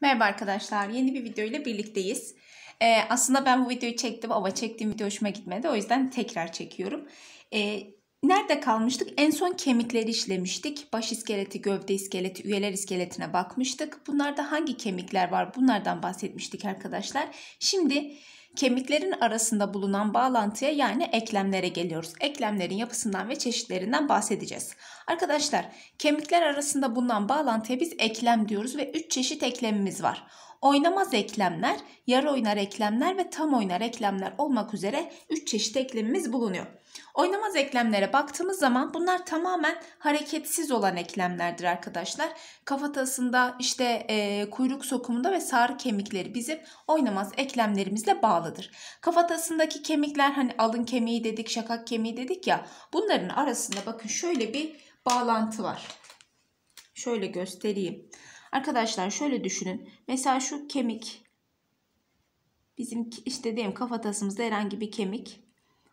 Merhaba arkadaşlar, yeni bir video ile birlikteyiz. Ee, aslında ben bu videoyu çektim ama çektiğim video hoşuma gitmedi. O yüzden tekrar çekiyorum. Ee, nerede kalmıştık? En son kemikleri işlemiştik. Baş iskeleti, gövde iskeleti, üyeler iskeletine bakmıştık. Bunlarda hangi kemikler var? Bunlardan bahsetmiştik arkadaşlar. Şimdi kemiklerin arasında bulunan bağlantıya yani eklemlere geliyoruz. Eklemlerin yapısından ve çeşitlerinden bahsedeceğiz. Arkadaşlar kemikler arasında bulunan bağlantıya biz eklem diyoruz ve 3 çeşit eklemimiz var. Oynamaz eklemler, yarı oynar eklemler ve tam oynar eklemler olmak üzere 3 çeşit eklemimiz bulunuyor. Oynamaz eklemlere baktığımız zaman bunlar tamamen hareketsiz olan eklemlerdir arkadaşlar. Kafatasında işte e, kuyruk sokumunda ve sarı kemikleri bizim oynamaz eklemlerimizle bağlıdır. Kafatasındaki kemikler hani alın kemiği dedik, şakak kemiği dedik ya bunların arasında bakın şöyle bir bağlantı var. Şöyle göstereyim. Arkadaşlar şöyle düşünün. Mesela şu kemik. Bizim işte diyelim kafatasımızda herhangi bir kemik.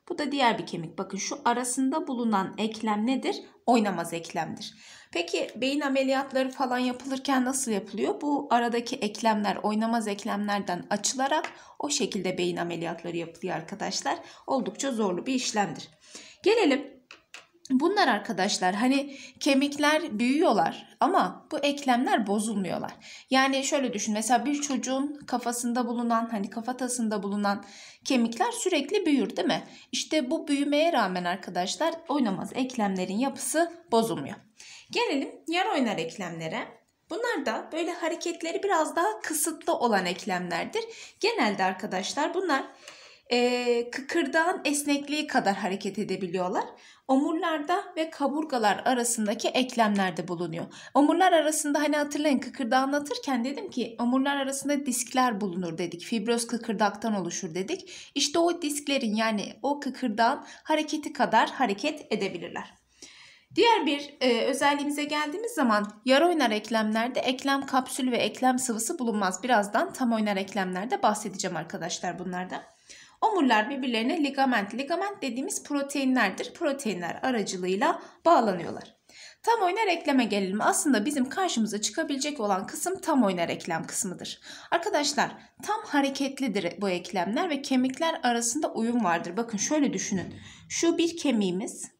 Bu da diğer bir kemik. Bakın şu arasında bulunan eklem nedir? Oynamaz eklemdir. Peki beyin ameliyatları falan yapılırken nasıl yapılıyor? Bu aradaki eklemler oynamaz eklemlerden açılarak o şekilde beyin ameliyatları yapılıyor arkadaşlar. Oldukça zorlu bir işlemdir. Gelelim Bunlar arkadaşlar hani kemikler büyüyorlar ama bu eklemler bozulmuyorlar. Yani şöyle düşün mesela bir çocuğun kafasında bulunan hani kafatasında bulunan kemikler sürekli büyür değil mi? İşte bu büyümeye rağmen arkadaşlar oynamaz eklemlerin yapısı bozulmuyor. Gelelim yer oynar eklemlere. Bunlar da böyle hareketleri biraz daha kısıtlı olan eklemlerdir. Genelde arkadaşlar bunlar e, kıkırdağın esnekliği kadar hareket edebiliyorlar omurlarda ve kaburgalar arasındaki eklemlerde bulunuyor. Omurlar arasında hani hatırlayın kıkırda anlatırken dedim ki omurlar arasında diskler bulunur dedik. Fibroz kıkırdaktan oluşur dedik. İşte o disklerin yani o kıkırdağın hareketi kadar hareket edebilirler. Diğer bir e, özelliğimize geldiğimiz zaman yara oynar eklemlerde eklem kapsülü ve eklem sıvısı bulunmaz. Birazdan tam oynar eklemlerde bahsedeceğim arkadaşlar bunlardan. Omurlar birbirlerine ligament. Ligament dediğimiz proteinlerdir. Proteinler aracılığıyla bağlanıyorlar. Tam oynar ekleme gelelim. Aslında bizim karşımıza çıkabilecek olan kısım tam oynar eklem kısmıdır. Arkadaşlar tam hareketlidir bu eklemler ve kemikler arasında uyum vardır. Bakın şöyle düşünün. Şu bir kemiğimiz,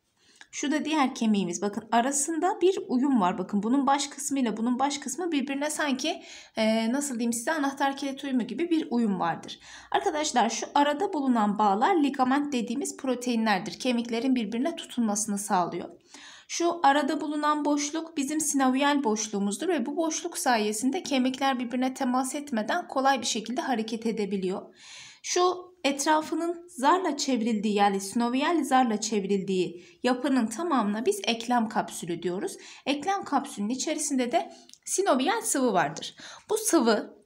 şu da diğer kemiğimiz. Bakın arasında bir uyum var. Bakın bunun baş kısmıyla bunun baş kısmı birbirine sanki e, nasıl diyeyim size anahtar kilit uyumu gibi bir uyum vardır. Arkadaşlar şu arada bulunan bağlar ligament dediğimiz proteinlerdir. Kemiklerin birbirine tutunmasını sağlıyor. Şu arada bulunan boşluk bizim sinovial boşluğumuzdur ve bu boşluk sayesinde kemikler birbirine temas etmeden kolay bir şekilde hareket edebiliyor. Şu etrafının zarla çevrildiği yani sinovial zarla çevrildiği yapının tamamına biz eklem kapsülü diyoruz. Eklem kapsülünün içerisinde de sinovial sıvı vardır. Bu sıvı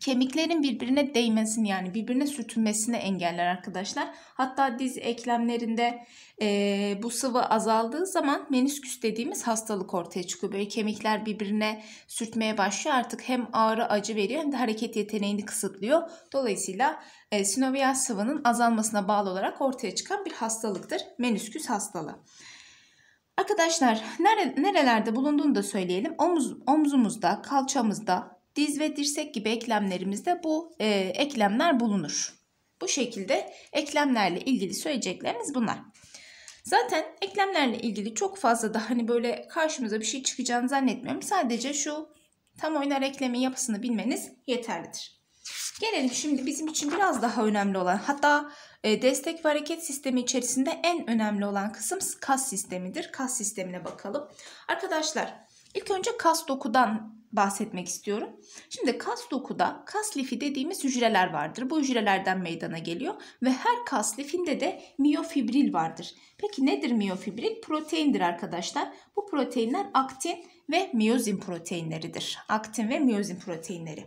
kemiklerin birbirine değmesini yani birbirine sürtünmesini engeller arkadaşlar. Hatta diz eklemlerinde e, bu sıvı azaldığı zaman menisküs dediğimiz hastalık ortaya çıkıyor. Böyle kemikler birbirine sürtmeye başlıyor artık hem ağrı acı veriyor hem de hareket yeteneğini kısıtlıyor. Dolayısıyla e, sinovial sıvının azalmasına bağlı olarak ortaya çıkan bir hastalıktır. Menüsküs hastalığı. Arkadaşlar nere, nerelerde bulunduğunu da söyleyelim. Omuz, omzumuzda, kalçamızda, diz ve dirsek gibi eklemlerimizde bu e, eklemler bulunur. Bu şekilde eklemlerle ilgili söyleyeceklerimiz bunlar. Zaten eklemlerle ilgili çok fazla da hani böyle karşımıza bir şey çıkacağını zannetmiyorum. Sadece şu tam oynar eklemin yapısını bilmeniz yeterlidir. Gelelim şimdi bizim için biraz daha önemli olan hatta e, destek ve hareket sistemi içerisinde en önemli olan kısım kas sistemidir. Kas sistemine bakalım. Arkadaşlar ilk önce kas dokudan bahsetmek istiyorum. Şimdi kas dokuda kas lifi dediğimiz hücreler vardır. Bu hücrelerden meydana geliyor ve her kas lifinde de miyofibril vardır. Peki nedir miyofibril? Proteindir arkadaşlar. Bu proteinler aktin ve miyozin proteinleridir. Aktin ve miyozin proteinleri.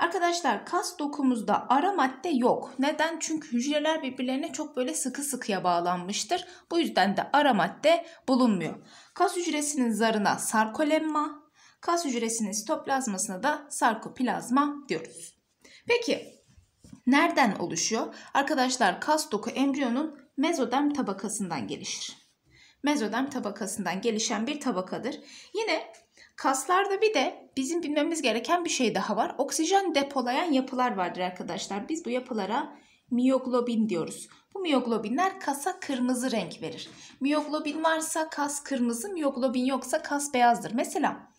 Arkadaşlar kas dokumuzda ara madde yok. Neden? Çünkü hücreler birbirlerine çok böyle sıkı sıkıya bağlanmıştır. Bu yüzden de ara madde bulunmuyor. Kas hücresinin zarına sarkolemma, kas hücresinin sitoplazmasına da sarkoplazma diyoruz. Peki nereden oluşuyor? Arkadaşlar kas doku embriyonun mezoderm tabakasından gelişir. Mezoderm tabakasından gelişen bir tabakadır. Yine Kaslarda bir de bizim bilmemiz gereken bir şey daha var. Oksijen depolayan yapılar vardır arkadaşlar. Biz bu yapılara miyoglobin diyoruz. Bu miyoglobinler kasa kırmızı renk verir. Miyoglobin varsa kas kırmızı, miyoglobin yoksa kas beyazdır. Mesela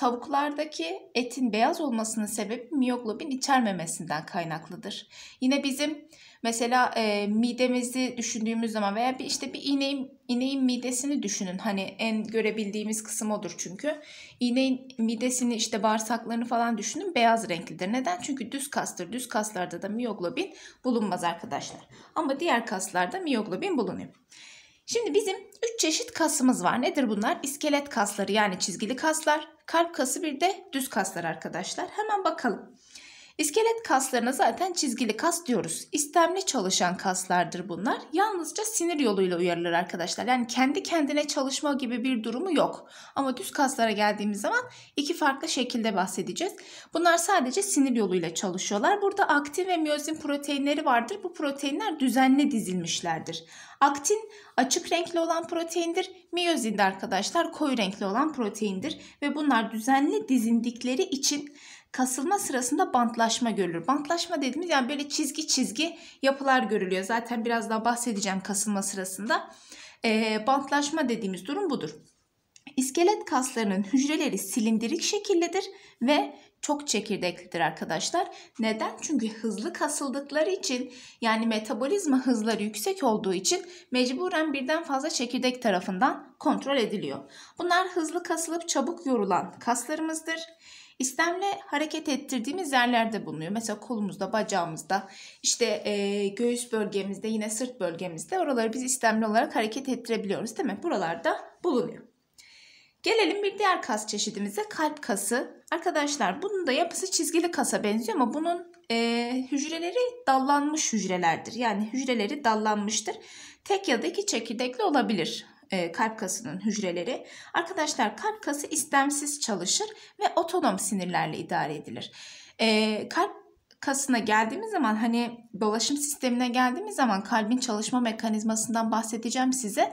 tavuklardaki etin beyaz olmasının sebebi miyoglobin içermemesinden kaynaklıdır. Yine bizim mesela e, midemizi düşündüğümüz zaman veya bir işte bir ineğin ineğin midesini düşünün. Hani en görebildiğimiz kısım odur çünkü. İneğin midesini işte bağırsaklarını falan düşünün beyaz renklidir. Neden? Çünkü düz kastır. Düz kaslarda da miyoglobin bulunmaz arkadaşlar. Ama diğer kaslarda miyoglobin bulunuyor. Şimdi bizim 3 çeşit kasımız var. Nedir bunlar? İskelet kasları yani çizgili kaslar, kalp kası bir de düz kaslar arkadaşlar. Hemen bakalım. İskelet kaslarına zaten çizgili kas diyoruz. İstemli çalışan kaslardır bunlar. Yalnızca sinir yoluyla uyarılır arkadaşlar. Yani kendi kendine çalışma gibi bir durumu yok. Ama düz kaslara geldiğimiz zaman iki farklı şekilde bahsedeceğiz. Bunlar sadece sinir yoluyla çalışıyorlar. Burada aktin ve miyozin proteinleri vardır. Bu proteinler düzenli dizilmişlerdir. Aktin açık renkli olan proteindir. Miyozin de arkadaşlar koyu renkli olan proteindir. Ve bunlar düzenli dizindikleri için Kasılma sırasında bantlaşma görülür. Bantlaşma dediğimiz yani böyle çizgi çizgi yapılar görülüyor. Zaten biraz daha bahsedeceğim kasılma sırasında. E, bantlaşma dediğimiz durum budur. İskelet kaslarının hücreleri silindirik şekillidir ve çok çekirdeklidir arkadaşlar. Neden? Çünkü hızlı kasıldıkları için yani metabolizma hızları yüksek olduğu için mecburen birden fazla çekirdek tarafından kontrol ediliyor. Bunlar hızlı kasılıp çabuk yorulan kaslarımızdır. İstemle hareket ettirdiğimiz yerlerde bulunuyor. Mesela kolumuzda, bacağımızda, işte e, göğüs bölgemizde, yine sırt bölgemizde oraları biz istemli olarak hareket ettirebiliyoruz değil mi? Buralarda bulunuyor. Gelelim bir diğer kas çeşidimize kalp kası. Arkadaşlar bunun da yapısı çizgili kasa benziyor ama bunun e, hücreleri dallanmış hücrelerdir. Yani hücreleri dallanmıştır. Tek ya da iki çekirdekli olabilir. E, kalp kasının hücreleri. Arkadaşlar kalp kası istemsiz çalışır ve otonom sinirlerle idare edilir. E, kalp kasına geldiğimiz zaman hani dolaşım sistemine geldiğimiz zaman kalbin çalışma mekanizmasından bahsedeceğim size.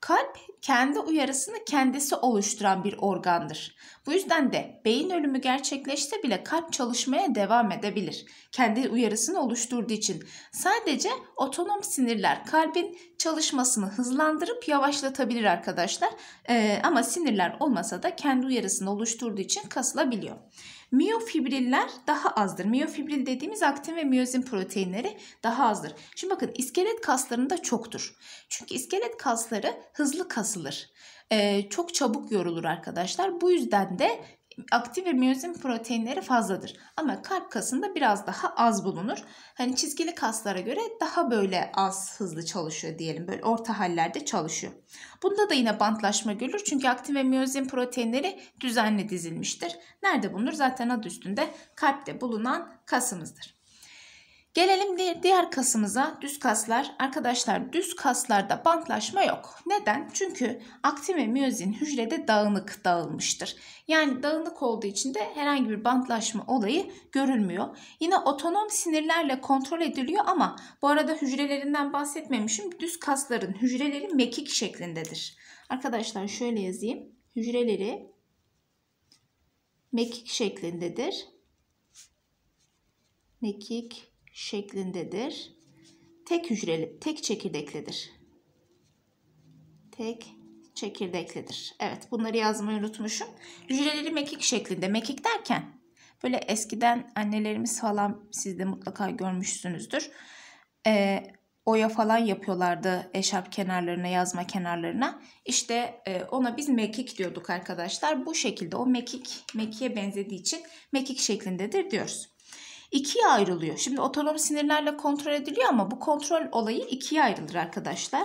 Kalp kendi uyarısını kendisi oluşturan bir organdır. Bu yüzden de beyin ölümü gerçekleşse bile kalp çalışmaya devam edebilir. Kendi uyarısını oluşturduğu için sadece otonom sinirler kalbin çalışmasını hızlandırıp yavaşlatabilir arkadaşlar. Ee, ama sinirler olmasa da kendi uyarısını oluşturduğu için kasılabiliyor. Miyofibriller daha azdır. Miyofibril dediğimiz aktin ve miyozin proteinleri daha azdır. Şimdi bakın iskelet kaslarında çoktur. Çünkü iskelet kasları hızlı kasılır. Ee, çok çabuk yorulur arkadaşlar. Bu yüzden de aktif ve miyozin proteinleri fazladır. Ama kalp kasında biraz daha az bulunur. Hani çizgili kaslara göre daha böyle az hızlı çalışıyor diyelim. Böyle orta hallerde çalışıyor. Bunda da yine bantlaşma görülür. Çünkü aktif ve miyozin proteinleri düzenli dizilmiştir. Nerede bulunur? Zaten adı üstünde kalpte bulunan kasımızdır. Gelelim diğer kasımıza düz kaslar. Arkadaşlar düz kaslarda bantlaşma yok. Neden? Çünkü aktin ve miyozin hücrede dağınık dağılmıştır. Yani dağınık olduğu için de herhangi bir bantlaşma olayı görülmüyor. Yine otonom sinirlerle kontrol ediliyor ama bu arada hücrelerinden bahsetmemişim. Düz kasların hücreleri mekik şeklindedir. Arkadaşlar şöyle yazayım. Hücreleri mekik şeklindedir. Mekik şeklindedir. Tek hücreli, tek çekirdeklidir. Tek çekirdeklidir. Evet bunları yazmayı unutmuşum. Hücreleri mekik şeklinde. Mekik derken böyle eskiden annelerimiz falan siz de mutlaka görmüşsünüzdür. Ee, oya falan yapıyorlardı eşarp kenarlarına, yazma kenarlarına. İşte e, ona biz mekik diyorduk arkadaşlar. Bu şekilde o mekik, mekiğe benzediği için mekik şeklindedir diyoruz ikiye ayrılıyor. Şimdi otonom sinirlerle kontrol ediliyor ama bu kontrol olayı ikiye ayrılır arkadaşlar.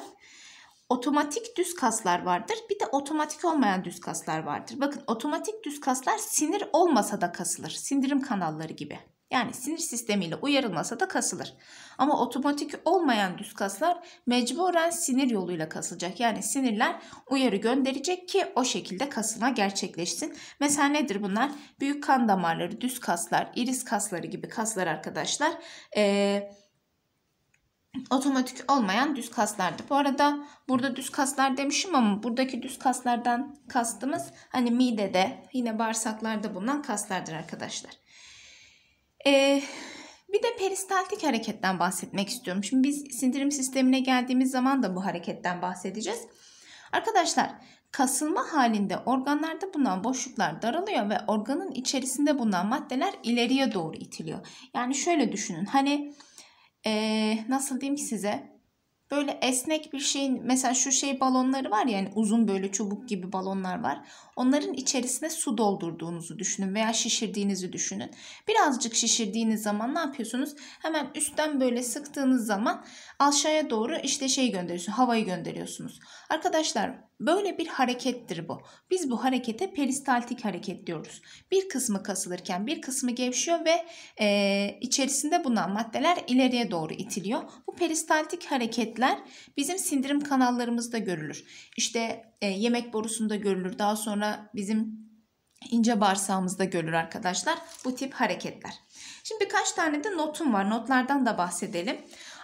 Otomatik düz kaslar vardır. Bir de otomatik olmayan düz kaslar vardır. Bakın otomatik düz kaslar sinir olmasa da kasılır. Sindirim kanalları gibi. Yani sinir sistemiyle uyarılmasa da kasılır. Ama otomatik olmayan düz kaslar mecburen sinir yoluyla kasılacak. Yani sinirler uyarı gönderecek ki o şekilde kasılma gerçekleşsin. Mesela nedir bunlar? Büyük kan damarları, düz kaslar, iris kasları gibi kaslar arkadaşlar. Eee otomatik olmayan düz kaslardı. Bu arada burada düz kaslar demişim ama buradaki düz kaslardan kastımız hani midede yine bağırsaklarda bulunan kaslardır arkadaşlar. Ee, bir de peristaltik hareketten bahsetmek istiyorum. Şimdi biz sindirim sistemine geldiğimiz zaman da bu hareketten bahsedeceğiz. Arkadaşlar kasılma halinde organlarda bulunan boşluklar daralıyor ve organın içerisinde bulunan maddeler ileriye doğru itiliyor. Yani şöyle düşünün hani ee, nasıl diyeyim size böyle esnek bir şeyin mesela şu şey balonları var ya yani uzun böyle çubuk gibi balonlar var. Onların içerisine su doldurduğunuzu düşünün veya şişirdiğinizi düşünün. Birazcık şişirdiğiniz zaman ne yapıyorsunuz? Hemen üstten böyle sıktığınız zaman aşağıya doğru işte şey gönderiyorsunuz, havayı gönderiyorsunuz. Arkadaşlar Böyle bir harekettir bu. Biz bu harekete peristaltik hareket diyoruz. Bir kısmı kasılırken bir kısmı gevşiyor ve e, içerisinde bulunan maddeler ileriye doğru itiliyor. Bu peristaltik hareketler bizim sindirim kanallarımızda görülür. İşte e, yemek borusunda görülür. Daha sonra bizim ince bağırsağımızda görülür arkadaşlar bu tip hareketler. Şimdi birkaç tane de notum var. Notlardan da bahsedelim.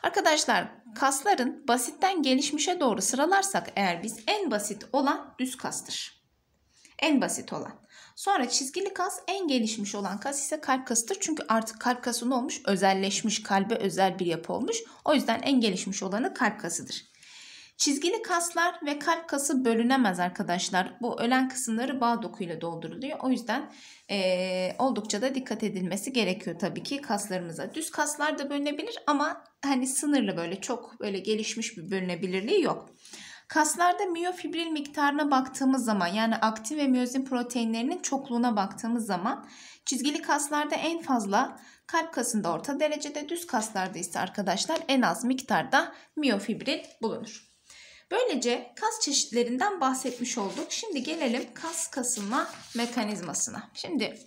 Arkadaşlar kasların basitten gelişmişe doğru sıralarsak eğer biz en basit olan düz kastır. En basit olan. Sonra çizgili kas en gelişmiş olan kas ise kalp kasıdır. Çünkü artık kalp kası ne olmuş? Özelleşmiş, kalbe özel bir yapı olmuş. O yüzden en gelişmiş olanı kalp kasıdır. Çizgili kaslar ve kalp kası bölünemez arkadaşlar. Bu ölen kısımları bağ dokuyla dolduruluyor. O yüzden e, oldukça da dikkat edilmesi gerekiyor tabii ki kaslarımıza. Düz kaslar da bölünebilir ama hani sınırlı böyle çok böyle gelişmiş bir bölünebilirliği yok. Kaslarda miyofibril miktarına baktığımız zaman yani aktin ve miyozin proteinlerinin çokluğuna baktığımız zaman çizgili kaslarda en fazla kalp kasında orta derecede düz kaslarda ise arkadaşlar en az miktarda miyofibril bulunur. Böylece kas çeşitlerinden bahsetmiş olduk. Şimdi gelelim kas kasılma mekanizmasına. Şimdi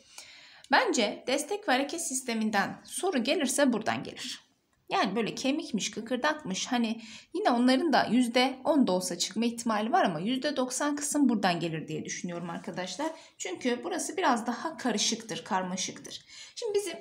bence destek ve hareket sisteminden soru gelirse buradan gelir. Yani böyle kemikmiş, kıkırdakmış hani yine onların da %10 da olsa çıkma ihtimali var ama %90 kısım buradan gelir diye düşünüyorum arkadaşlar. Çünkü burası biraz daha karışıktır, karmaşıktır. Şimdi bizim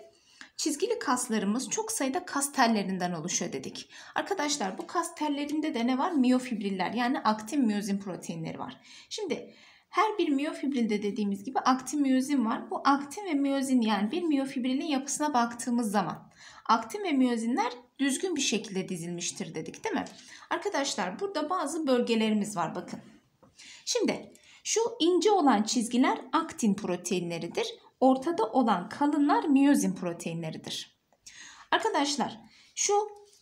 Çizgili kaslarımız çok sayıda kas tellerinden oluşuyor dedik. Arkadaşlar bu kas tellerinde de ne var? Miyofibriller yani aktin miyozin proteinleri var. Şimdi her bir miyofibrilde dediğimiz gibi aktin miyozin var. Bu aktin ve miyozin yani bir miyofibrilin yapısına baktığımız zaman aktin ve miyozinler düzgün bir şekilde dizilmiştir dedik değil mi? Arkadaşlar burada bazı bölgelerimiz var bakın. Şimdi şu ince olan çizgiler aktin proteinleridir ortada olan kalınlar miyozin proteinleridir. Arkadaşlar şu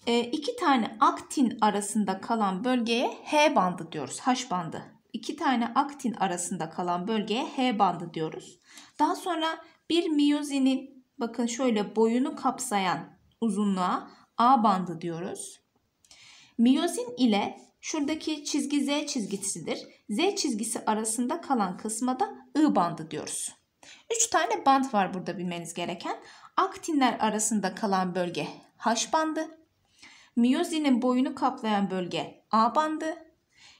e, iki tane aktin arasında kalan bölgeye H bandı diyoruz. H bandı. İki tane aktin arasında kalan bölgeye H bandı diyoruz. Daha sonra bir miyozinin bakın şöyle boyunu kapsayan uzunluğa A bandı diyoruz. Miyozin ile şuradaki çizgi Z çizgisidir. Z çizgisi arasında kalan kısma da I bandı diyoruz. 3 tane band var burada bilmeniz gereken. Aktinler arasında kalan bölge H bandı. Miyozinin boyunu kaplayan bölge A bandı.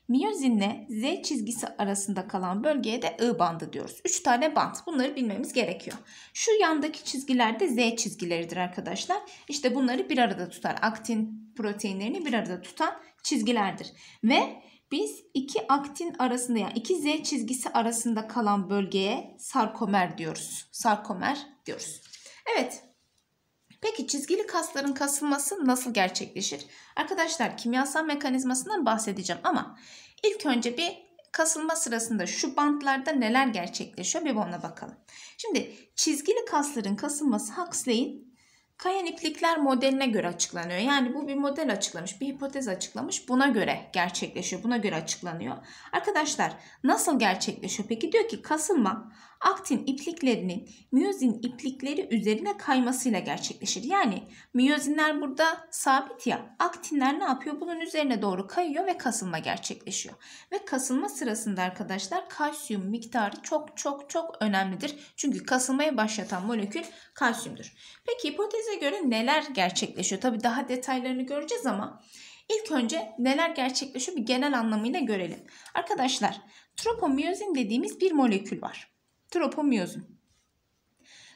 Miyozinle Z çizgisi arasında kalan bölgeye de I bandı diyoruz. 3 tane band. Bunları bilmemiz gerekiyor. Şu yandaki çizgiler de Z çizgileridir arkadaşlar. İşte bunları bir arada tutar. Aktin proteinlerini bir arada tutan çizgilerdir. Ve biz iki aktin arasında yani iki Z çizgisi arasında kalan bölgeye sarkomer diyoruz. Sarkomer diyoruz. Evet. Peki çizgili kasların kasılması nasıl gerçekleşir? Arkadaşlar kimyasal mekanizmasından bahsedeceğim ama ilk önce bir kasılma sırasında şu bantlarda neler gerçekleşiyor bir ona bakalım. Şimdi çizgili kasların kasılması Huxley'in kayan iplikler modeline göre açıklanıyor. Yani bu bir model açıklamış, bir hipotez açıklamış. Buna göre gerçekleşiyor, buna göre açıklanıyor. Arkadaşlar nasıl gerçekleşiyor? Peki diyor ki kasılma aktin ipliklerinin miyozin iplikleri üzerine kaymasıyla gerçekleşir. Yani miyozinler burada sabit ya aktinler ne yapıyor? Bunun üzerine doğru kayıyor ve kasılma gerçekleşiyor. Ve kasılma sırasında arkadaşlar kalsiyum miktarı çok çok çok önemlidir. Çünkü kasılmayı başlatan molekül kalsiyumdur. Peki hipoteze göre neler gerçekleşiyor? Tabi daha detaylarını göreceğiz ama ilk önce neler gerçekleşiyor bir genel anlamıyla görelim. Arkadaşlar tropomiyozin dediğimiz bir molekül var. Tropo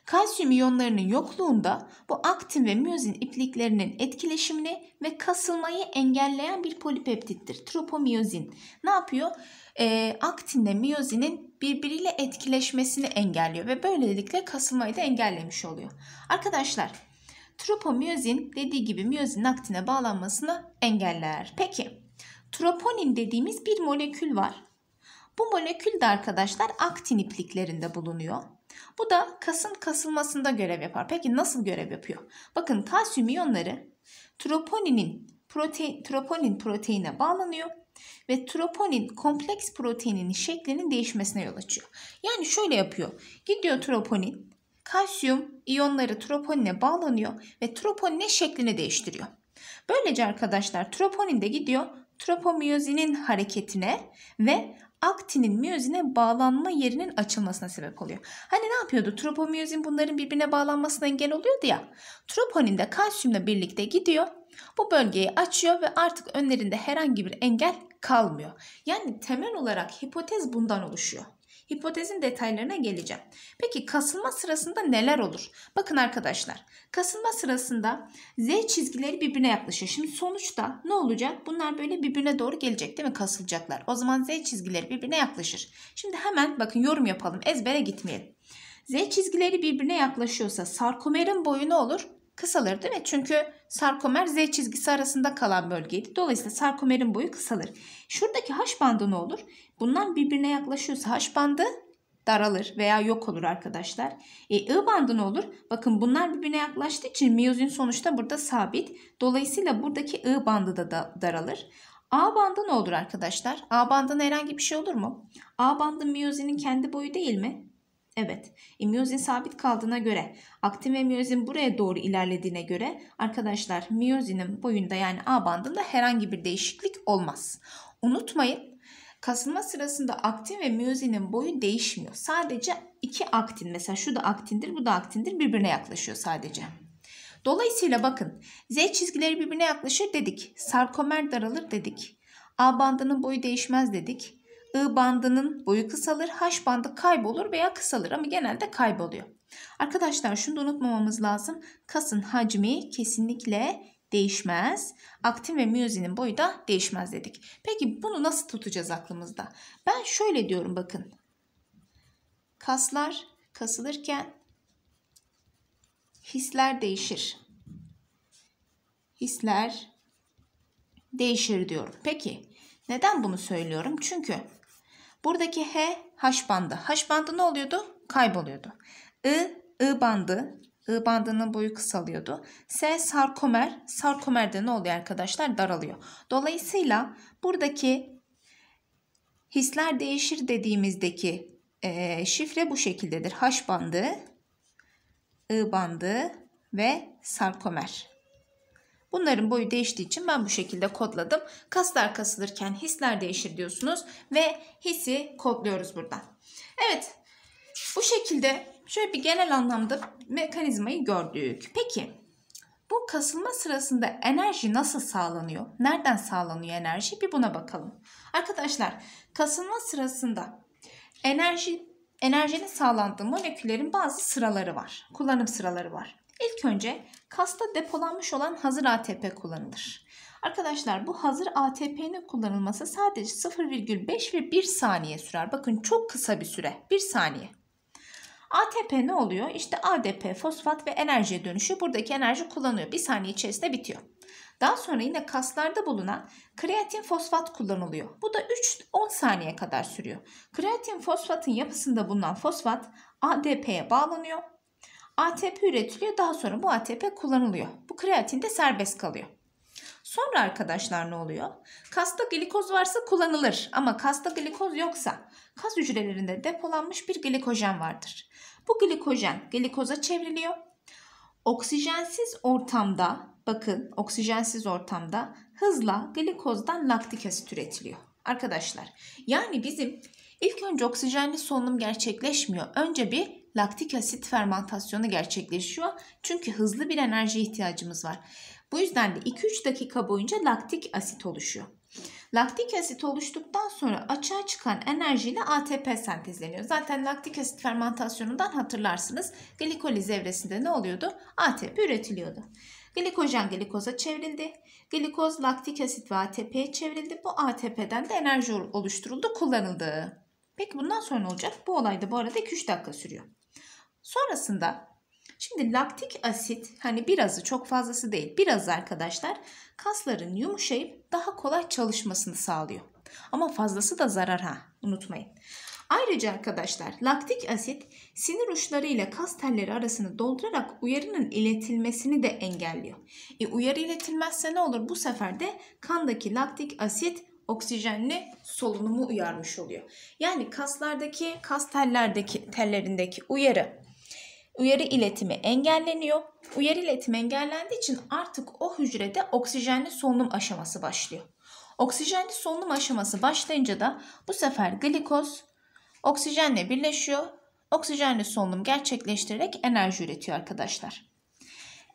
Kalsiyum iyonlarının yokluğunda bu aktin ve miyozin ipliklerinin etkileşimini ve kasılmayı engelleyen bir polipeptittir. Tropomiyozin ne yapıyor? E, ee, aktinle miyozinin birbiriyle etkileşmesini engelliyor ve böylelikle kasılmayı da engellemiş oluyor. Arkadaşlar tropomiyozin dediği gibi miyozin aktine bağlanmasını engeller. Peki troponin dediğimiz bir molekül var bu molekül de arkadaşlar aktin ipliklerinde bulunuyor. Bu da kasın kasılmasında görev yapar. Peki nasıl görev yapıyor? Bakın kalsiyum iyonları troponinin protein, troponin proteine bağlanıyor ve troponin kompleks proteinin şeklinin değişmesine yol açıyor. Yani şöyle yapıyor. Gidiyor troponin, kalsiyum iyonları troponine bağlanıyor ve troponine şeklini değiştiriyor. Böylece arkadaşlar troponin de gidiyor tropomiyozinin hareketine ve aktinin miyozine bağlanma yerinin açılmasına sebep oluyor. Hani ne yapıyordu? Tropomiyozin bunların birbirine bağlanmasına engel oluyordu ya. Troponin de kalsiyumla birlikte gidiyor. Bu bölgeyi açıyor ve artık önlerinde herhangi bir engel kalmıyor. Yani temel olarak hipotez bundan oluşuyor hipotezin detaylarına geleceğim. Peki kasılma sırasında neler olur? Bakın arkadaşlar kasılma sırasında Z çizgileri birbirine yaklaşıyor. Şimdi sonuçta ne olacak? Bunlar böyle birbirine doğru gelecek değil mi? Kasılacaklar. O zaman Z çizgileri birbirine yaklaşır. Şimdi hemen bakın yorum yapalım. Ezbere gitmeyelim. Z çizgileri birbirine yaklaşıyorsa sarkomerin boyu ne olur? Kısalır değil mi? Çünkü sarkomer Z çizgisi arasında kalan bölgeydi. Dolayısıyla sarkomerin boyu kısalır. Şuradaki H bandı ne olur? Bunlar birbirine yaklaşıyorsa H bandı daralır veya yok olur arkadaşlar. E, I bandı ne olur? Bakın bunlar birbirine yaklaştığı için miyozin sonuçta burada sabit. Dolayısıyla buradaki I bandı da, da daralır. A bandı ne olur arkadaşlar? A bandına herhangi bir şey olur mu? A bandı miyozinin kendi boyu değil mi? Evet. E, miyozin sabit kaldığına göre aktin ve miyozin buraya doğru ilerlediğine göre arkadaşlar miyozinin boyunda yani A bandında herhangi bir değişiklik olmaz. Unutmayın Kasılma sırasında aktin ve miyozinin boyu değişmiyor. Sadece iki aktin mesela şu da aktindir bu da aktindir birbirine yaklaşıyor sadece. Dolayısıyla bakın Z çizgileri birbirine yaklaşır dedik. Sarkomer daralır dedik. A bandının boyu değişmez dedik. I bandının boyu kısalır. H bandı kaybolur veya kısalır ama genelde kayboluyor. Arkadaşlar şunu da unutmamamız lazım. Kasın hacmi kesinlikle değişmez. Aktin ve miyozinin boyu da değişmez dedik. Peki bunu nasıl tutacağız aklımızda? Ben şöyle diyorum bakın. Kaslar kasılırken hisler değişir. Hisler değişir diyorum. Peki neden bunu söylüyorum? Çünkü buradaki H H bandı. H bandı ne oluyordu? Kayboluyordu. I I bandı G bandının boyu kısalıyordu. S sarkomer. sarkomerde ne oluyor arkadaşlar? Daralıyor. Dolayısıyla buradaki hisler değişir dediğimizdeki e, şifre bu şekildedir. H bandı, I bandı ve sarkomer. Bunların boyu değiştiği için ben bu şekilde kodladım. Kaslar kasılırken hisler değişir diyorsunuz ve hisi kodluyoruz buradan. Evet bu şekilde Şöyle bir genel anlamda mekanizmayı gördük. Peki bu kasılma sırasında enerji nasıl sağlanıyor? Nereden sağlanıyor enerji? Bir buna bakalım. Arkadaşlar kasılma sırasında enerji enerjinin sağlandığı moleküllerin bazı sıraları var. Kullanım sıraları var. İlk önce kasta depolanmış olan hazır ATP kullanılır. Arkadaşlar bu hazır ATP'nin kullanılması sadece 0,5 ve 1 saniye sürer. Bakın çok kısa bir süre. 1 saniye. ATP ne oluyor? İşte ADP, fosfat ve enerjiye dönüşüyor. buradaki enerji kullanıyor. Bir saniye içerisinde bitiyor. Daha sonra yine kaslarda bulunan kreatin fosfat kullanılıyor. Bu da 3-10 saniye kadar sürüyor. Kreatin fosfatın yapısında bulunan fosfat ADP'ye bağlanıyor. ATP üretiliyor daha sonra bu ATP kullanılıyor. Bu kreatin de serbest kalıyor. Sonra arkadaşlar ne oluyor? Kasta glikoz varsa kullanılır ama kasta glikoz yoksa kas hücrelerinde depolanmış bir glikojen vardır. Bu glikojen glikoza çevriliyor. Oksijensiz ortamda bakın oksijensiz ortamda hızla glikozdan laktik asit üretiliyor. Arkadaşlar yani bizim ilk önce oksijenli solunum gerçekleşmiyor. Önce bir laktik asit fermentasyonu gerçekleşiyor. Çünkü hızlı bir enerji ihtiyacımız var. Bu yüzden de 2-3 dakika boyunca laktik asit oluşuyor. Laktik asit oluştuktan sonra açığa çıkan enerjiyle ATP sentezleniyor. Zaten laktik asit fermentasyonundan hatırlarsınız. Glikoliz evresinde ne oluyordu? ATP üretiliyordu. Glikojen glikoza çevrildi. Glikoz laktik asit ve ATP'ye çevrildi. Bu ATP'den de enerji oluşturuldu, kullanıldı. Peki bundan sonra ne olacak? Bu olay da bu arada 2-3 dakika sürüyor. Sonrasında Şimdi laktik asit hani birazı çok fazlası değil biraz arkadaşlar kasların yumuşayıp daha kolay çalışmasını sağlıyor. Ama fazlası da zarar ha unutmayın. Ayrıca arkadaşlar laktik asit sinir uçları ile kas telleri arasını doldurarak uyarının iletilmesini de engelliyor. E, uyarı iletilmezse ne olur? Bu sefer de kandaki laktik asit oksijenli solunumu uyarmış oluyor. Yani kaslardaki, kas tellerdeki, tellerindeki uyarı uyarı iletimi engelleniyor. Uyarı iletimi engellendiği için artık o hücrede oksijenli solunum aşaması başlıyor. Oksijenli solunum aşaması başlayınca da bu sefer glikoz oksijenle birleşiyor. Oksijenli solunum gerçekleştirerek enerji üretiyor arkadaşlar.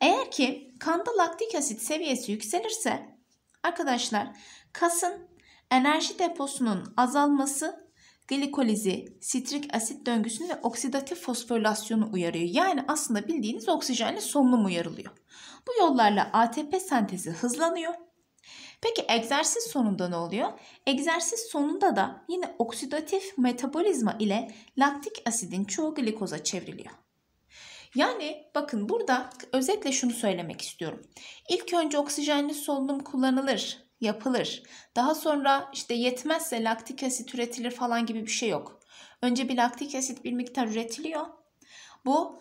Eğer ki kanda laktik asit seviyesi yükselirse arkadaşlar kasın enerji deposunun azalması glikolizi, sitrik asit döngüsünü ve oksidatif fosforilasyonu uyarıyor. Yani aslında bildiğiniz oksijenli solunum uyarılıyor. Bu yollarla ATP sentezi hızlanıyor. Peki egzersiz sonunda ne oluyor? Egzersiz sonunda da yine oksidatif metabolizma ile laktik asidin çoğu glikoza çevriliyor. Yani bakın burada özetle şunu söylemek istiyorum. İlk önce oksijenli solunum kullanılır yapılır. Daha sonra işte yetmezse laktik asit üretilir falan gibi bir şey yok. Önce bir laktik asit bir miktar üretiliyor. Bu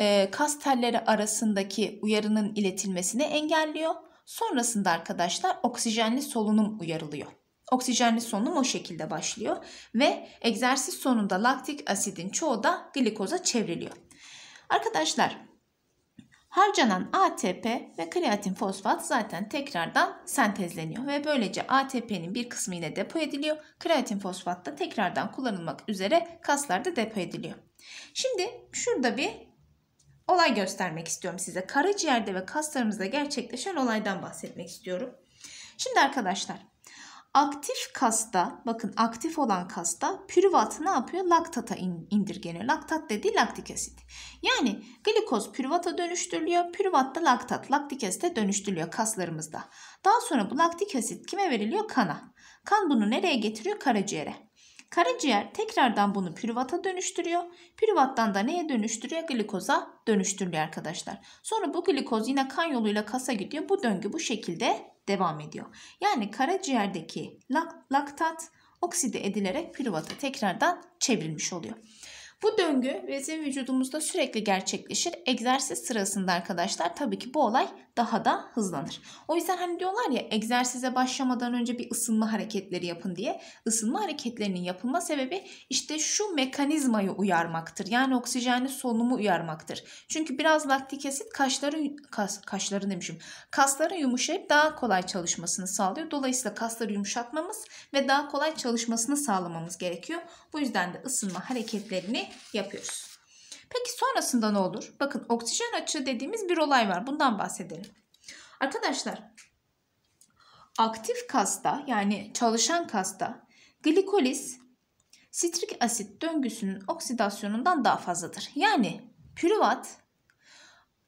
e, kas telleri arasındaki uyarının iletilmesini engelliyor. Sonrasında arkadaşlar oksijenli solunum uyarılıyor. Oksijenli solunum o şekilde başlıyor ve egzersiz sonunda laktik asidin çoğu da glikoza çevriliyor. Arkadaşlar Harcanan ATP ve kreatin fosfat zaten tekrardan sentezleniyor ve böylece ATP'nin bir kısmı yine depo ediliyor. Kreatin fosfat da tekrardan kullanılmak üzere kaslarda depo ediliyor. Şimdi şurada bir olay göstermek istiyorum size. Karaciğerde ve kaslarımızda gerçekleşen olaydan bahsetmek istiyorum. Şimdi arkadaşlar Aktif kasta, bakın aktif olan kasta pürüvat ne yapıyor? Laktata indirgeniyor. Laktat dediği laktik asit. Yani glikoz pürüvata dönüştürülüyor. Pürüvat da laktat, laktik asite dönüştürülüyor kaslarımızda. Daha sonra bu laktik asit kime veriliyor? Kana. Kan bunu nereye getiriyor? Karaciğere. Karaciğer tekrardan bunu pürüvata dönüştürüyor. Pürüvattan da neye dönüştürüyor? Glikoza dönüştürüyor arkadaşlar. Sonra bu glikoz yine kan yoluyla kasa gidiyor. Bu döngü bu şekilde devam ediyor. Yani karaciğerdeki laktat okside edilerek piruvata tekrardan çevrilmiş oluyor. Bu döngü bizim vücudumuzda sürekli gerçekleşir. Egzersiz sırasında arkadaşlar tabii ki bu olay daha da hızlanır. O yüzden hani diyorlar ya egzersize başlamadan önce bir ısınma hareketleri yapın diye. Isınma hareketlerinin yapılma sebebi işte şu mekanizmayı uyarmaktır. Yani oksijenli solunumu uyarmaktır. Çünkü biraz laktik asit kaşların kas, kaşları demişim. Kasları yumuşayıp daha kolay çalışmasını sağlıyor. Dolayısıyla kasları yumuşatmamız ve daha kolay çalışmasını sağlamamız gerekiyor. Bu yüzden de ısınma hareketlerini yapıyoruz. Peki sonrasında ne olur? Bakın oksijen açığı dediğimiz bir olay var. Bundan bahsedelim. Arkadaşlar aktif kasta yani çalışan kasta glikoliz sitrik asit döngüsünün oksidasyonundan daha fazladır. Yani pürüvat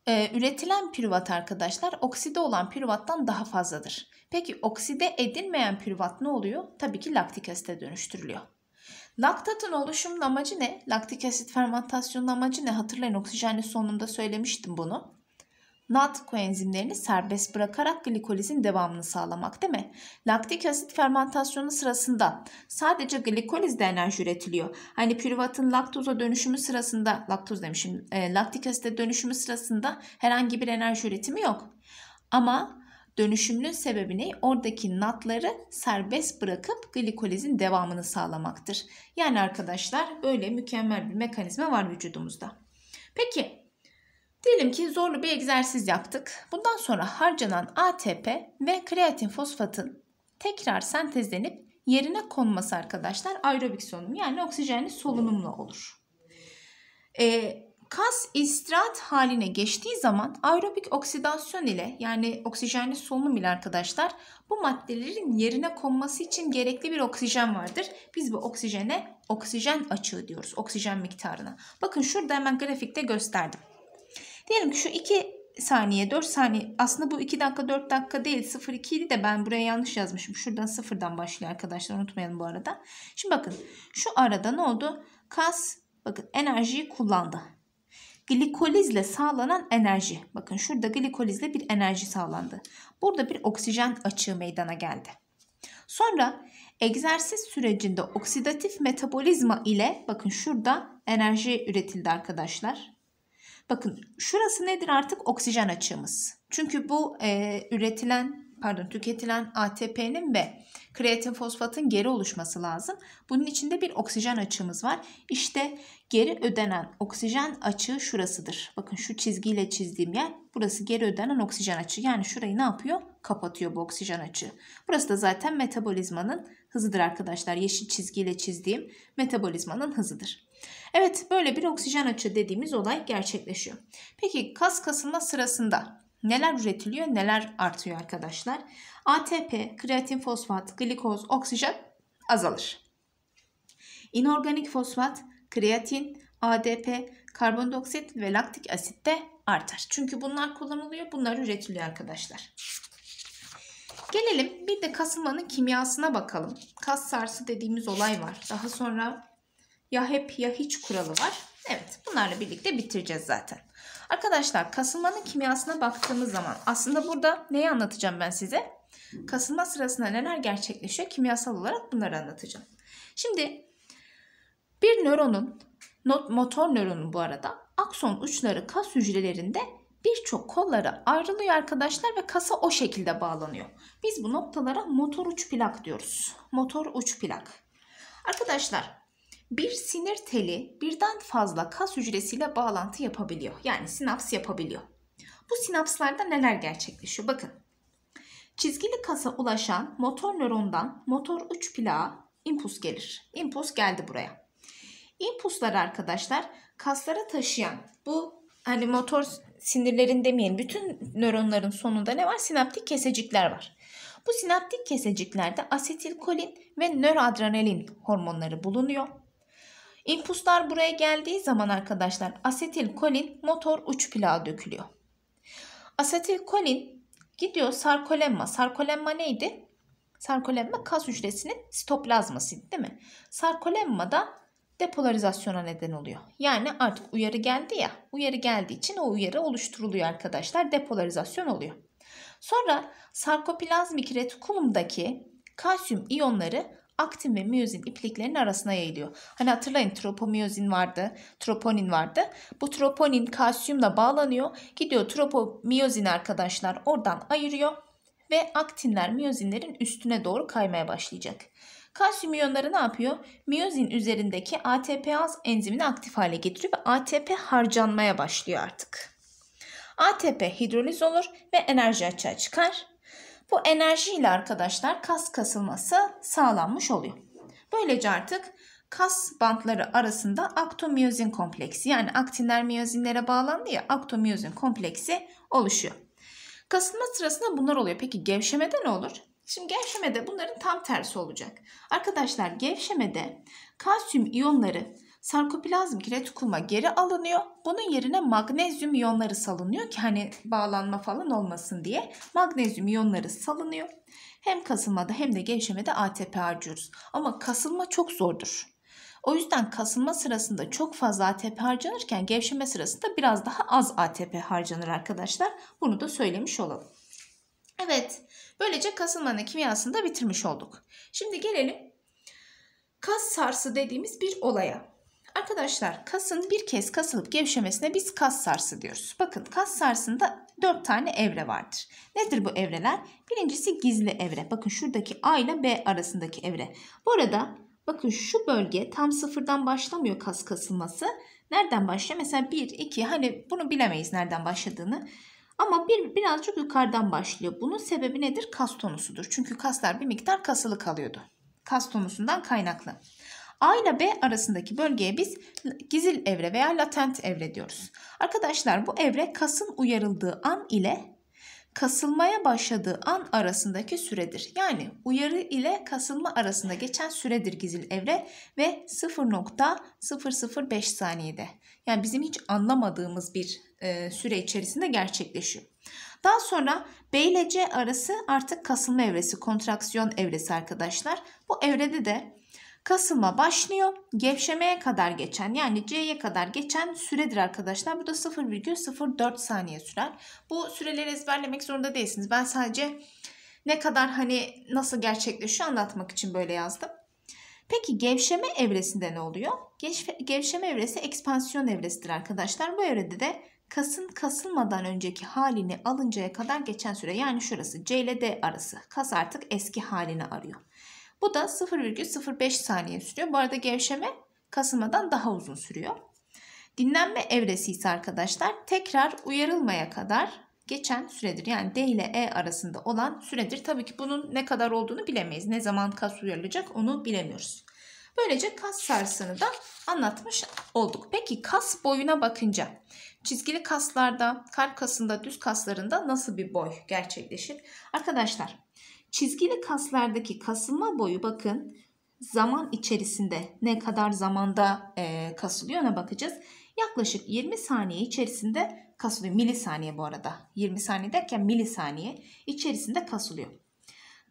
e, üretilen pürüvat arkadaşlar okside olan pürüvattan daha fazladır. Peki okside edilmeyen pürüvat ne oluyor? Tabii ki laktik asite dönüştürülüyor. Laktatın oluşumunun amacı ne? Laktik asit fermentasyonun amacı ne? Hatırlayın oksijenli sonunda söylemiştim bunu. NAT koenzimlerini serbest bırakarak glikolizin devamını sağlamak değil mi? Laktik asit fermentasyonu sırasında sadece glikolizde enerji üretiliyor. Hani pürüvatın laktoza dönüşümü sırasında, laktoz demişim, e, laktik asite dönüşümü sırasında herhangi bir enerji üretimi yok. Ama Dönüşümünün sebebi ne? Oradaki natları serbest bırakıp glikolizin devamını sağlamaktır. Yani arkadaşlar böyle mükemmel bir mekanizma var vücudumuzda. Peki Diyelim ki zorlu bir egzersiz yaptık. Bundan sonra harcanan ATP ve kreatin fosfatın tekrar sentezlenip yerine konması arkadaşlar aerobik solunum yani oksijenli solunumla olur. Ee, kas istirahat haline geçtiği zaman aerobik oksidasyon ile yani oksijenli solunum ile arkadaşlar bu maddelerin yerine konması için gerekli bir oksijen vardır. Biz bu oksijene oksijen açığı diyoruz. Oksijen miktarına. Bakın şurada hemen grafikte gösterdim. Diyelim ki şu 2 saniye 4 saniye aslında bu 2 dakika 4 dakika değil 0-2 idi de ben buraya yanlış yazmışım. Şuradan sıfırdan başlıyor arkadaşlar unutmayalım bu arada. Şimdi bakın şu arada ne oldu? Kas bakın enerjiyi kullandı glikolizle sağlanan enerji. Bakın şurada glikolizle bir enerji sağlandı. Burada bir oksijen açığı meydana geldi. Sonra egzersiz sürecinde oksidatif metabolizma ile bakın şurada enerji üretildi arkadaşlar. Bakın şurası nedir artık oksijen açığımız. Çünkü bu e, üretilen pardon tüketilen ATP'nin ve kreatin fosfatın geri oluşması lazım. Bunun içinde bir oksijen açığımız var. İşte geri ödenen oksijen açığı şurasıdır. Bakın şu çizgiyle çizdiğim yer burası geri ödenen oksijen açığı. Yani şurayı ne yapıyor? Kapatıyor bu oksijen açığı. Burası da zaten metabolizmanın hızıdır arkadaşlar. Yeşil çizgiyle çizdiğim metabolizmanın hızıdır. Evet böyle bir oksijen açığı dediğimiz olay gerçekleşiyor. Peki kas kasılma sırasında Neler üretiliyor, neler artıyor arkadaşlar? ATP, kreatin fosfat, glikoz, oksijen azalır. İnorganik fosfat, kreatin, ADP, karbondioksit ve laktik asit de artar. Çünkü bunlar kullanılıyor, bunlar üretiliyor arkadaşlar. Gelelim bir de kasılmanın kimyasına bakalım. Kas sarsı dediğimiz olay var. Daha sonra ya hep ya hiç kuralı var. Evet bunlarla birlikte bitireceğiz zaten. Arkadaşlar kasılmanın kimyasına baktığımız zaman aslında burada neyi anlatacağım ben size? Kasılma sırasında neler gerçekleşiyor kimyasal olarak bunları anlatacağım. Şimdi bir nöronun motor nöronun bu arada akson uçları kas hücrelerinde birçok kollara ayrılıyor arkadaşlar ve kasa o şekilde bağlanıyor. Biz bu noktalara motor uç plak diyoruz. Motor uç plak. Arkadaşlar bir sinir teli birden fazla kas hücresiyle bağlantı yapabiliyor. Yani sinaps yapabiliyor. Bu sinapslarda neler gerçekleşiyor? Bakın. Çizgili kasa ulaşan motor nörondan motor uç plağa impuls gelir. Impuls geldi buraya. İmpulsları arkadaşlar kaslara taşıyan bu hani motor sinirlerin demeyin bütün nöronların sonunda ne var? Sinaptik kesecikler var. Bu sinaptik keseciklerde asetilkolin ve nöroadrenalin hormonları bulunuyor. İmpuslar buraya geldiği zaman arkadaşlar asetil kolin motor uç plağı dökülüyor. Asetil kolin gidiyor sarkolemma. Sarkolemma neydi? Sarkolemma kas hücresinin stoplazmasıydı, değil mi? Sarkolemma da depolarizasyona neden oluyor. Yani artık uyarı geldi ya. Uyarı geldiği için o uyarı oluşturuluyor arkadaşlar. Depolarizasyon oluyor. Sonra sarkoplazmik retikulumdaki kalsiyum iyonları aktin ve miyozin ipliklerinin arasına yayılıyor. Hani hatırlayın tropomiyozin vardı, troponin vardı. Bu troponin kalsiyumla bağlanıyor. Gidiyor tropomiyozin arkadaşlar oradan ayırıyor ve aktinler miyozinlerin üstüne doğru kaymaya başlayacak. Kalsiyum iyonları ne yapıyor? Miyozin üzerindeki ATPaz enzimini aktif hale getiriyor ve ATP harcanmaya başlıyor artık. ATP hidroliz olur ve enerji açığa çıkar. Bu enerjiyle arkadaşlar kas kasılması sağlanmış oluyor. Böylece artık kas bantları arasında aktomiyozin kompleksi yani aktinler miyozinlere bağlandı ya aktomiyozin kompleksi oluşuyor. Kasılma sırasında bunlar oluyor. Peki gevşemede ne olur? Şimdi gevşemede bunların tam tersi olacak. Arkadaşlar gevşemede kalsiyum iyonları sarkoplazmik retikuluma geri alınıyor. Bunun yerine magnezyum iyonları salınıyor ki hani bağlanma falan olmasın diye. Magnezyum iyonları salınıyor. Hem kasılmada hem de gevşemede ATP harcıyoruz. Ama kasılma çok zordur. O yüzden kasılma sırasında çok fazla ATP harcanırken gevşeme sırasında biraz daha az ATP harcanır arkadaşlar. Bunu da söylemiş olalım. Evet, böylece kasılmanın kimyasını da bitirmiş olduk. Şimdi gelelim kas sarsı dediğimiz bir olaya. Arkadaşlar kasın bir kez kasılıp gevşemesine biz kas sarsı diyoruz. Bakın kas sarsında 4 tane evre vardır. Nedir bu evreler? Birincisi gizli evre. Bakın şuradaki A ile B arasındaki evre. Bu arada bakın şu bölge tam sıfırdan başlamıyor kas kasılması. Nereden başlıyor? Mesela 1, 2 hani bunu bilemeyiz nereden başladığını. Ama bir, birazcık yukarıdan başlıyor. Bunun sebebi nedir? Kas tonusudur. Çünkü kaslar bir miktar kasılı kalıyordu. Kas tonusundan kaynaklı. A ile B arasındaki bölgeye biz gizil evre veya latent evre diyoruz. Arkadaşlar bu evre kasın uyarıldığı an ile kasılmaya başladığı an arasındaki süredir. Yani uyarı ile kasılma arasında geçen süredir gizil evre ve 0.005 saniyede. Yani bizim hiç anlamadığımız bir e, süre içerisinde gerçekleşiyor. Daha sonra B ile C arası artık kasılma evresi, kontraksiyon evresi arkadaşlar. Bu evrede de Kasılma başlıyor. Gevşemeye kadar geçen yani C'ye kadar geçen süredir arkadaşlar. Bu da 0,04 saniye sürer. Bu süreleri ezberlemek zorunda değilsiniz. Ben sadece ne kadar hani nasıl gerçekleşiyor anlatmak için böyle yazdım. Peki gevşeme evresinde ne oluyor? Gevşeme evresi ekspansiyon evresidir arkadaşlar. Bu evrede de kasın kasılmadan önceki halini alıncaya kadar geçen süre yani şurası C ile D arası. Kas artık eski halini arıyor. Bu da 0,05 saniye sürüyor. Bu arada gevşeme kasılmadan daha uzun sürüyor. Dinlenme evresi ise arkadaşlar tekrar uyarılmaya kadar geçen süredir yani D ile E arasında olan süredir. Tabii ki bunun ne kadar olduğunu bilemeyiz. Ne zaman kas uyarılacak onu bilemiyoruz. Böylece kas sarsını da anlatmış olduk. Peki kas boyuna bakınca çizgili kaslarda, kalp kasında, düz kaslarında nasıl bir boy gerçekleşir? Arkadaşlar Çizgili kaslardaki kasılma boyu bakın zaman içerisinde ne kadar zamanda e, kasılıyor ona bakacağız. Yaklaşık 20 saniye içerisinde kasılıyor. Milisaniye bu arada. 20 saniye derken milisaniye içerisinde kasılıyor.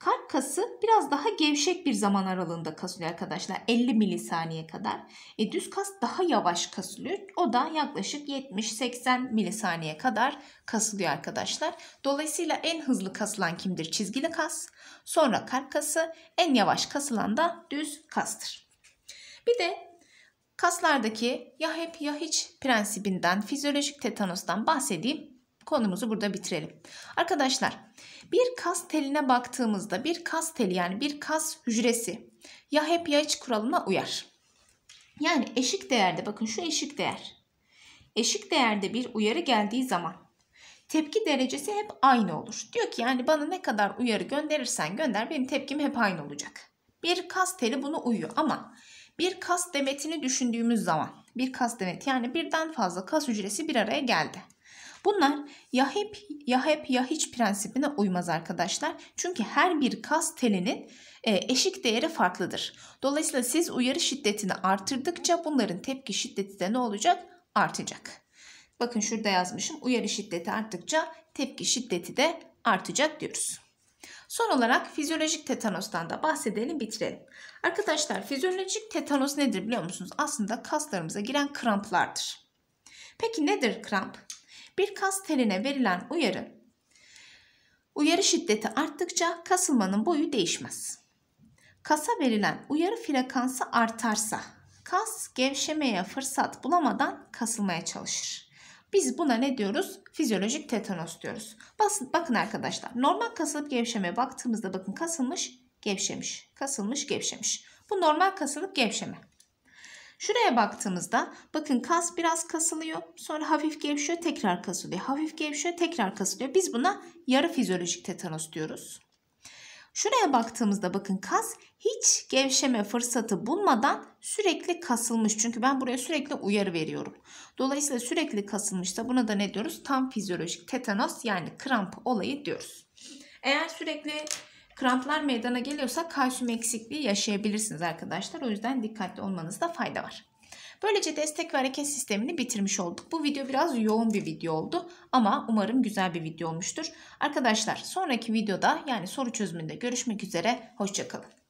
Kalp kası biraz daha gevşek bir zaman aralığında kasılıyor arkadaşlar. 50 milisaniye kadar. E, düz kas daha yavaş kasılıyor. O da yaklaşık 70-80 milisaniye kadar kasılıyor arkadaşlar. Dolayısıyla en hızlı kasılan kimdir? Çizgili kas. Sonra kalp kası. En yavaş kasılan da düz kastır. Bir de kaslardaki ya hep ya hiç prensibinden, fizyolojik tetanustan bahsedeyim konumuzu burada bitirelim. Arkadaşlar bir kas teline baktığımızda bir kas teli yani bir kas hücresi ya hep ya hiç kuralına uyar. Yani eşik değerde bakın şu eşik değer. Eşik değerde bir uyarı geldiği zaman tepki derecesi hep aynı olur. Diyor ki yani bana ne kadar uyarı gönderirsen gönder benim tepkim hep aynı olacak. Bir kas teli bunu uyuyor ama bir kas demetini düşündüğümüz zaman bir kas demet yani birden fazla kas hücresi bir araya geldi. Bunlar ya hep ya hep ya hiç prensibine uymaz arkadaşlar. Çünkü her bir kas telinin e, eşik değeri farklıdır. Dolayısıyla siz uyarı şiddetini artırdıkça bunların tepki şiddeti de ne olacak? Artacak. Bakın şurada yazmışım. Uyarı şiddeti arttıkça tepki şiddeti de artacak diyoruz. Son olarak fizyolojik tetanostan da bahsedelim bitirelim. Arkadaşlar fizyolojik tetanos nedir biliyor musunuz? Aslında kaslarımıza giren kramplardır. Peki nedir kramp? Bir kas teline verilen uyarı, uyarı şiddeti arttıkça kasılmanın boyu değişmez. Kasa verilen uyarı frekansı artarsa kas gevşemeye fırsat bulamadan kasılmaya çalışır. Biz buna ne diyoruz? Fizyolojik tetanos diyoruz. Basın, bakın arkadaşlar normal kasılıp gevşemeye baktığımızda bakın kasılmış gevşemiş. Kasılmış gevşemiş. Bu normal kasılıp gevşeme. Şuraya baktığımızda bakın kas biraz kasılıyor sonra hafif gevşiyor tekrar kasılıyor. Hafif gevşiyor tekrar kasılıyor. Biz buna yarı fizyolojik tetanos diyoruz. Şuraya baktığımızda bakın kas hiç gevşeme fırsatı bulmadan sürekli kasılmış. Çünkü ben buraya sürekli uyarı veriyorum. Dolayısıyla sürekli kasılmışsa buna da ne diyoruz? Tam fizyolojik tetanos yani kramp olayı diyoruz. Eğer sürekli kramplar meydana geliyorsa kalsiyum eksikliği yaşayabilirsiniz arkadaşlar. O yüzden dikkatli olmanızda fayda var. Böylece destek ve hareket sistemini bitirmiş olduk. Bu video biraz yoğun bir video oldu ama umarım güzel bir video olmuştur. Arkadaşlar sonraki videoda yani soru çözümünde görüşmek üzere. Hoşçakalın.